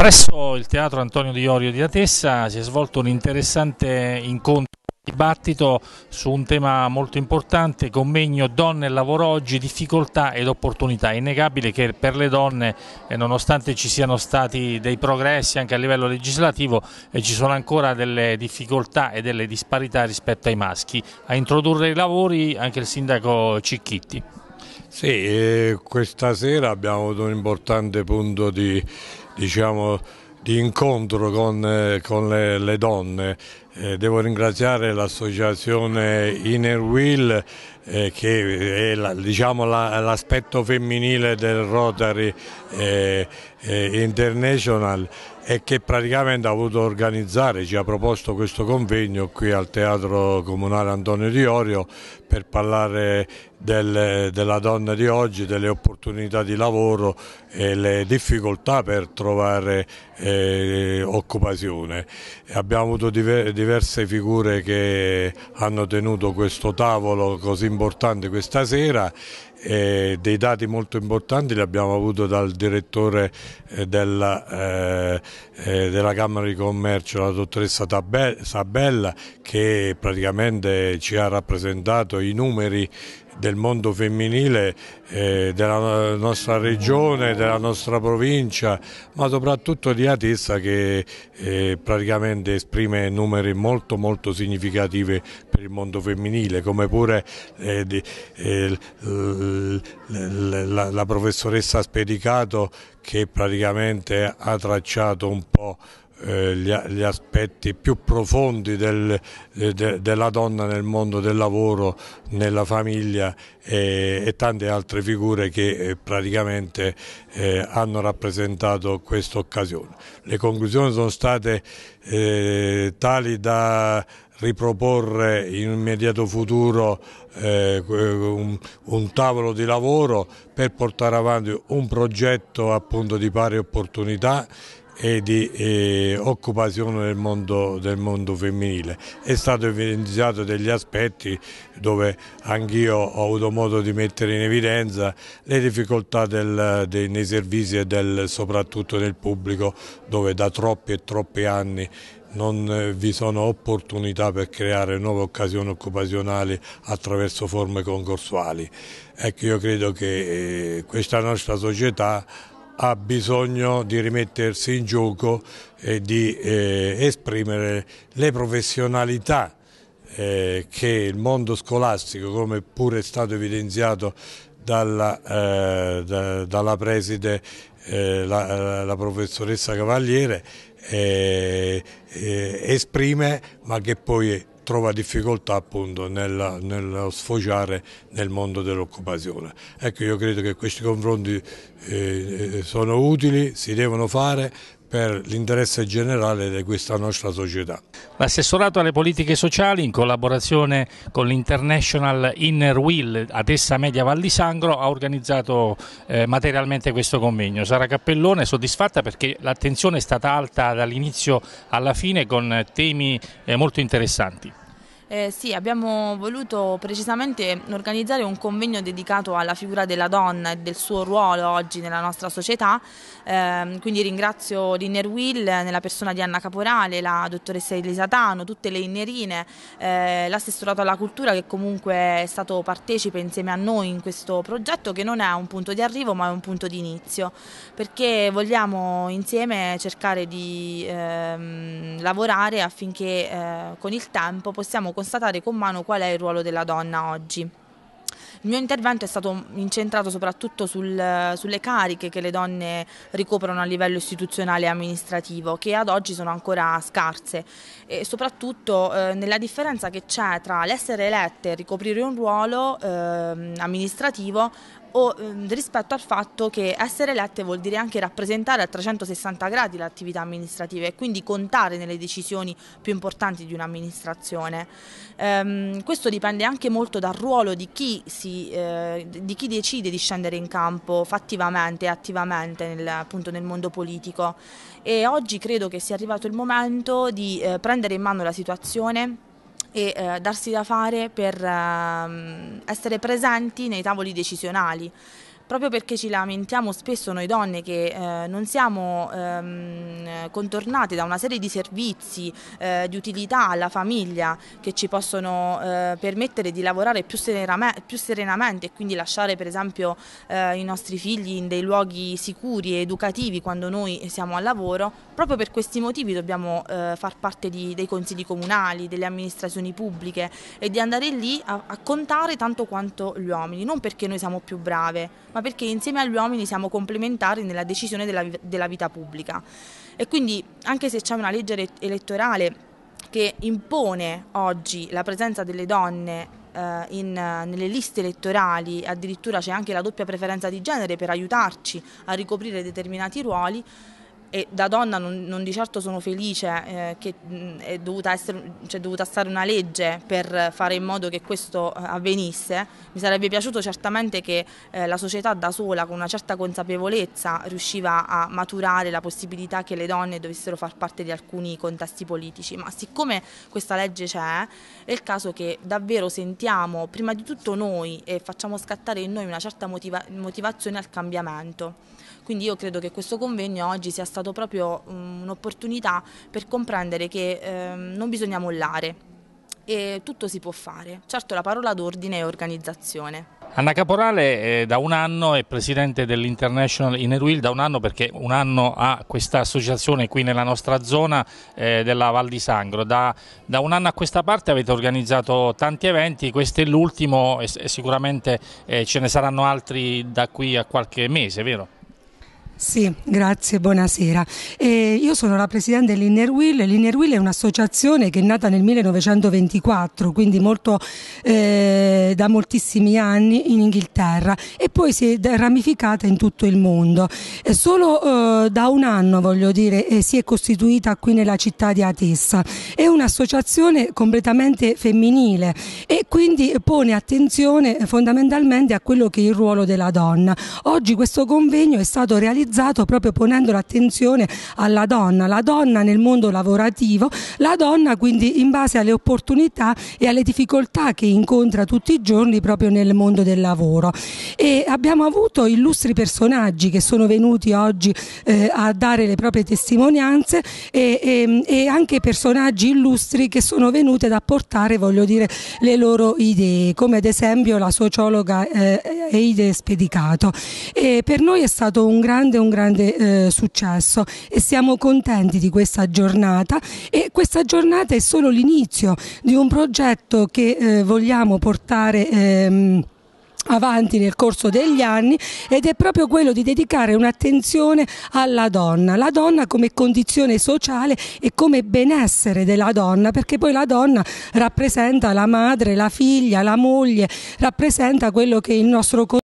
Presso il Teatro Antonio Di Orio di Atessa si è svolto un interessante incontro dibattito su un tema molto importante, convegno Donne e lavoro oggi, difficoltà ed opportunità. È innegabile che per le donne, eh, nonostante ci siano stati dei progressi anche a livello legislativo, eh, ci sono ancora delle difficoltà e delle disparità rispetto ai maschi. A introdurre i lavori anche il sindaco Cicchitti. Sì, eh, questa sera abbiamo avuto un importante punto di diciamo, di incontro con, eh, con le, le, donne. Eh, devo ringraziare l'associazione Inner Wheel eh, che è l'aspetto diciamo, la, femminile del Rotary eh, eh International e che praticamente ha voluto organizzare, ci ha proposto questo convegno qui al Teatro Comunale Antonio Di Orio per parlare del, della donna di oggi, delle opportunità di lavoro e le difficoltà per trovare eh, occupazione. Abbiamo avuto diver, diverse figure che hanno tenuto questo tavolo così importante questa sera e dei dati molto importanti li abbiamo avuto dal direttore eh, della, eh, eh, della Camera di Commercio, la dottoressa Tabella, Sabella che praticamente ci ha rappresentato i numeri del mondo femminile eh, della nostra regione, della nostra provincia, ma soprattutto di Atessa che eh, praticamente esprime numeri molto molto significativi per il mondo femminile, come pure eh, di, eh, la, la professoressa Spedicato che praticamente ha tracciato un po' Eh, gli, gli, aspetti più profondi del, eh, de, della donna nel mondo del lavoro, nella famiglia e, e tante altre figure che eh, praticamente eh, hanno rappresentato questa occasione. Le conclusioni sono state eh, tali da riproporre in immediato futuro eh, un, un, tavolo di lavoro per portare avanti un progetto appunto di pari opportunità e di eh, occupazione del mondo, del mondo, femminile. È stato evidenziato degli aspetti dove anch'io ho avuto modo di mettere in evidenza le difficoltà del, dei, nei servizi e del, soprattutto nel pubblico dove da troppi e troppi anni non eh, vi sono opportunità per creare nuove occasioni occupazionali attraverso forme concorsuali. Ecco, io credo che eh, questa nostra società ha bisogno di rimettersi in gioco e di eh, esprimere le professionalità eh, che il mondo scolastico, come pure è stato evidenziato dalla, eh, da, dalla preside eh, la, la, professoressa Cavaliere, eh, eh, esprime ma che poi trova difficoltà appunto nella, nello sfociare nel mondo dell'occupazione. Ecco io credo che questi confronti eh, eh sono utili, si devono fare per l'interesse generale di questa nostra società. L'assessorato alle politiche sociali in collaborazione con l'International Inner Will ad essa Media Val di Sangro ha organizzato eh, materialmente questo convegno. Sara Cappellone è soddisfatta perché l'attenzione è stata alta dall'inizio alla fine con temi eh, molto interessanti. Eh, sì, abbiamo voluto precisamente organizzare un convegno dedicato alla figura della donna e del suo ruolo oggi nella nostra società, eh, quindi ringrazio l'Inner Will nella persona di Anna Caporale, la dottoressa Elisa Tano, tutte le innerine, eh, l'assessorato alla cultura che comunque è stato partecipe insieme a noi in questo progetto che non è un punto di arrivo ma è un punto di inizio, perché vogliamo insieme cercare di ehm, lavorare affinché eh, con il tempo possiamo constatare con mano qual è il ruolo della donna oggi. Il mio intervento è stato incentrato soprattutto sul, sulle cariche che le donne ricoprono a livello istituzionale e amministrativo, che ad oggi sono ancora scarse e soprattutto eh, nella differenza che c'è tra l'essere elette e ricoprire un ruolo eh, amministrativo o ehm, rispetto al fatto che essere elette vuol dire anche rappresentare a 360 gradi l'attività amministrativa e quindi contare nelle decisioni più importanti di un'amministrazione. Ehm, questo dipende anche molto dal ruolo di chi, si, eh, di chi, decide di scendere in campo fattivamente e attivamente nel, appunto, nel, mondo politico e oggi credo che sia arrivato il momento di eh, prendere in mano la situazione e eh, darsi da fare per ehm, essere presenti nei tavoli decisionali proprio perché ci lamentiamo spesso noi donne che eh, non siamo ehm, contornate da una serie di servizi eh, di utilità alla famiglia che ci possono eh, permettere di lavorare più, serenamente, più serenamente e quindi lasciare per esempio eh, i nostri figli in dei luoghi sicuri e educativi quando noi siamo al lavoro, proprio per questi motivi dobbiamo eh, far parte di, dei consigli comunali, delle amministrazioni pubbliche e di andare lì a, a contare tanto quanto gli uomini, non perché noi siamo più brave, ma ma perché insieme agli uomini siamo complementari nella decisione della, della vita pubblica. E quindi anche se c'è una legge elettorale che impone oggi la presenza delle donne eh, in, nelle liste elettorali, addirittura c'è anche la doppia preferenza di genere per aiutarci a ricoprire determinati ruoli, e da donna non, non di certo sono felice eh, che mm, è dovuta, essere, cioè, è dovuta, stare una legge per fare in modo che questo eh, avvenisse, mi sarebbe piaciuto certamente che eh, la società da sola con una certa consapevolezza riusciva a maturare la possibilità che le donne dovessero far parte di alcuni contesti politici, ma siccome questa legge c'è è il caso che davvero sentiamo prima di tutto noi e facciamo scattare in noi una certa motiva motivazione al cambiamento. Quindi io credo che questo convegno oggi sia stato stato proprio mm, un'opportunità per comprendere che ehm, non bisogna mollare e tutto si può fare. Certo la parola d'ordine è organizzazione. Anna Caporale eh, da un anno è presidente dell'International Inner Eruil, da un anno perché un anno ha questa associazione qui nella nostra zona eh, della Val di Sangro. Da, da, un anno a questa parte avete organizzato tanti eventi, questo è l'ultimo e, e sicuramente eh, ce ne saranno altri da qui a qualche mese, vero? Sì, grazie, buonasera. Eh, io sono la presidente dell'Inner Wheel. L'Inner Wheel è un'associazione che è nata nel 1924, quindi molto, eh, da moltissimi anni in Inghilterra e poi si è ramificata in tutto il mondo. Eh, solo eh, da un anno, voglio dire, eh, si è costituita qui nella città di Atessa. È un'associazione completamente femminile e quindi pone attenzione eh, fondamentalmente a quello che è il ruolo della donna. Oggi questo convegno è stato realizzato valorizzato proprio ponendo l'attenzione alla donna, la donna nel mondo lavorativo, la donna quindi in base alle opportunità e alle difficoltà che incontra tutti i giorni proprio nel mondo del lavoro. E abbiamo avuto illustri personaggi che sono venuti oggi eh, a dare le proprie testimonianze e, e, e, anche personaggi illustri che sono venuti ad apportare voglio dire, le loro idee, come ad esempio la sociologa eh, Eide Spedicato. E per noi è stato un grande un grande eh, successo e siamo contenti di questa giornata e questa giornata è solo l'inizio di un progetto che eh, vogliamo portare ehm, avanti nel corso degli anni ed è proprio quello di dedicare un'attenzione alla donna, la donna come condizione sociale e come benessere della donna, perché poi la donna rappresenta la madre, la figlia, la moglie, rappresenta quello che il nostro